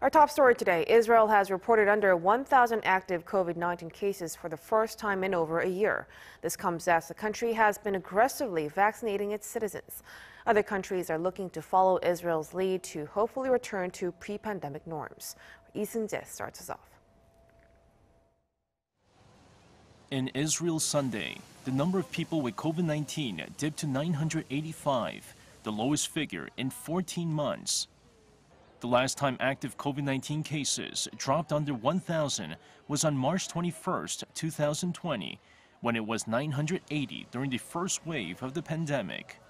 Our top story today, Israel has reported under 1,000 active COVID-19 cases for the first time in over a year. This comes as the country has been aggressively vaccinating its citizens. Other countries are looking to follow Israel's lead to hopefully return to pre-pandemic norms. Eason Jess starts us off. In Israel Sunday, the number of people with COVID-19 dipped to 985, the lowest figure in 14 months. The last time active COVID-19 cases dropped under 1,000 was on March 21, 2020, when it was 980 during the first wave of the pandemic.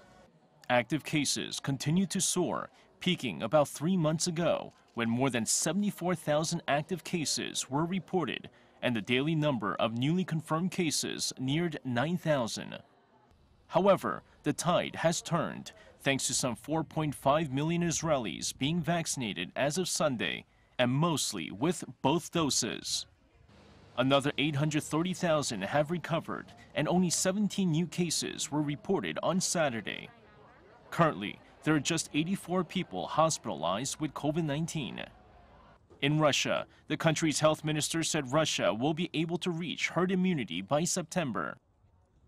Active cases continued to soar, peaking about three months ago when more than 74,000 active cases were reported and the daily number of newly confirmed cases neared 9,000. However, the tide has turned thanks to some 4.5 million Israelis being vaccinated as of Sunday, and mostly with both doses. Another 830,000 have recovered, and only 17 new cases were reported on Saturday. Currently, there are just 84 people hospitalized with COVID 19. In Russia, the country's health minister said Russia will be able to reach herd immunity by September.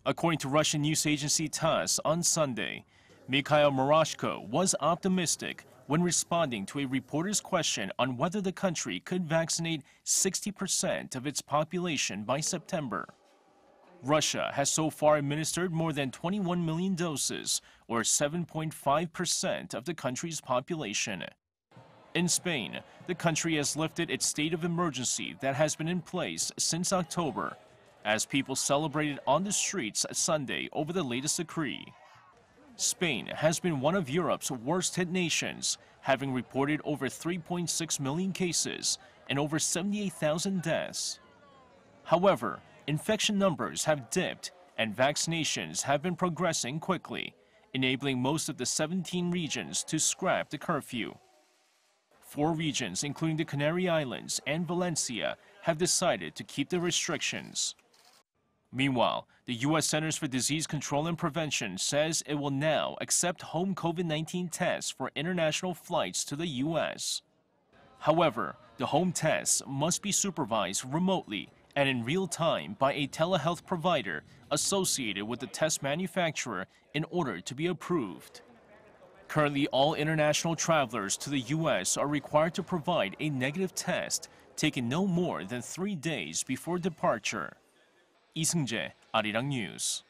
According to Russian news agency TASS on Sunday, Mikhail Murashko was optimistic when responding to a reporter's question on whether the country could vaccinate 60% of its population by September. Russia has so far administered more than 21 million doses, or 7.5% of the country's population. In Spain, the country has lifted its state of emergency that has been in place since October, as people celebrated on the streets Sunday over the latest decree. Spain has been one of Europe's worst hit nations, having reported over 3.6 million cases and over 78,000 deaths. However, infection numbers have dipped and vaccinations have been progressing quickly, enabling most of the 17 regions to scrap the curfew. Four regions, including the Canary Islands and Valencia, have decided to keep the restrictions. Meanwhile, the U.S. Centers for Disease Control and Prevention says it will now accept home COVID-19 tests for international flights to the U.S. However, the home tests must be supervised remotely and in real time by a telehealth provider associated with the test manufacturer in order to be approved. Currently, all international travelers to the U.S. are required to provide a negative test taken no more than three days before departure. 이승재 아리랑 뉴스